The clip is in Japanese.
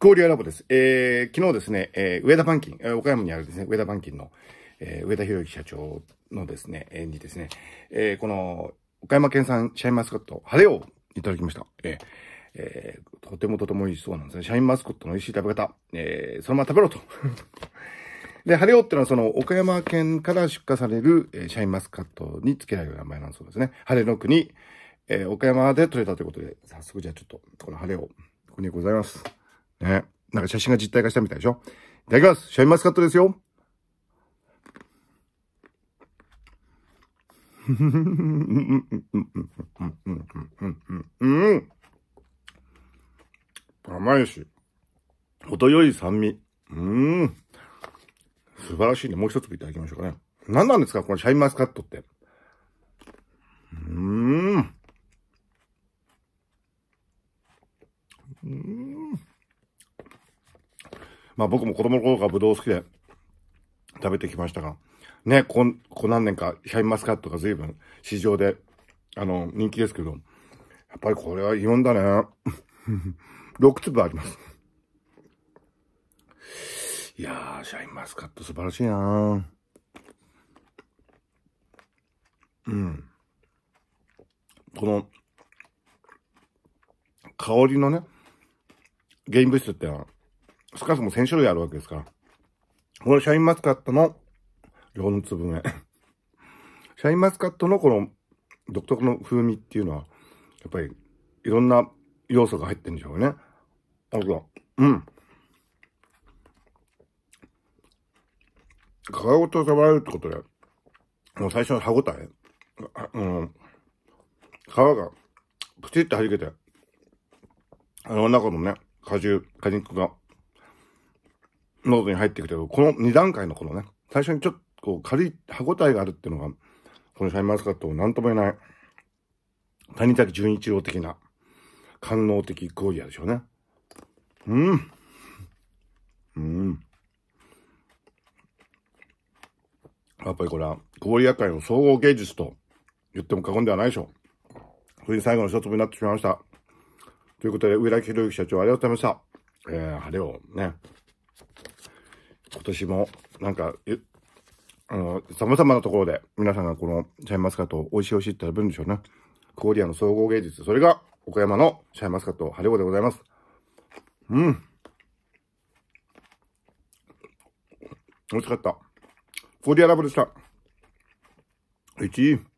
クオリアラボです。えー、昨日ですね、えー、上田板金、えー、岡山にあるですね、上田板金の、えー、上田博之社長のですね、えー、にですね、えー、この、岡山県産シャインマスカット、晴れをいただきました。えーえー、とてもとても美味しそうなんですね。シャインマスカットの美味しい食べ方、えー、そのまま食べろと。で、晴れオってのはその岡山県から出荷される、えー、シャインマスカットに付けられる名前なんそうですね。晴れの国、えー、岡山で取れたということで、早速じゃあちょっと、この晴れオ、ここにございます。ね。なんか写真が実体化したみたいでしょいただきます。シャインマスカットですよ。うん。甘いし、程よい酸味。うん。素晴らしいね。もう一粒いただきましょうかね。何なんですかこのシャインマスカットって。うん。まあ僕も子供の頃からブドウ好きで食べてきましたが、ね、ここ何年かシャインマスカットが随分市場で、あの、人気ですけど、やっぱりこれは異音だね。6 粒あります。いやー、シャインマスカット素晴らしいなうん。この、香りのね、原因物質ってのは、スカスも1000種類あるわけですから。このシャインマスカットの4粒目。シャインマスカットのこの独特の風味っていうのは、やっぱりいろんな要素が入ってるんでしょうね。あと、うん。皮ごと触れるってことで、もう最初の歯応え、うん、皮がプチッと弾けて、あの中のね、果汁、果肉が喉に入っていくけど、この2段階のこのね、最初にちょっとこう軽い歯応えがあるっていうのが、このシャインマスカットを何とも言えない、谷崎潤一郎的な、官能的ゴーヤでしょうね。うん。うん。やっぱりこれは、ゴーリア界の総合芸術と言っても過言ではないでしょう。それで最後の一粒になってしまいました。ということで、上田博之社長ありがとうございました。えー、晴れをね、今年も、なんか、あの、様々なところで、皆さんがこの、シャインマスカットを美味しい美味しいって食べるんでしょうね。クオリアの総合芸術、それが、岡山のシャインマスカット、ハレオでございます。うん。美味しかった。コリアラブでした。1位。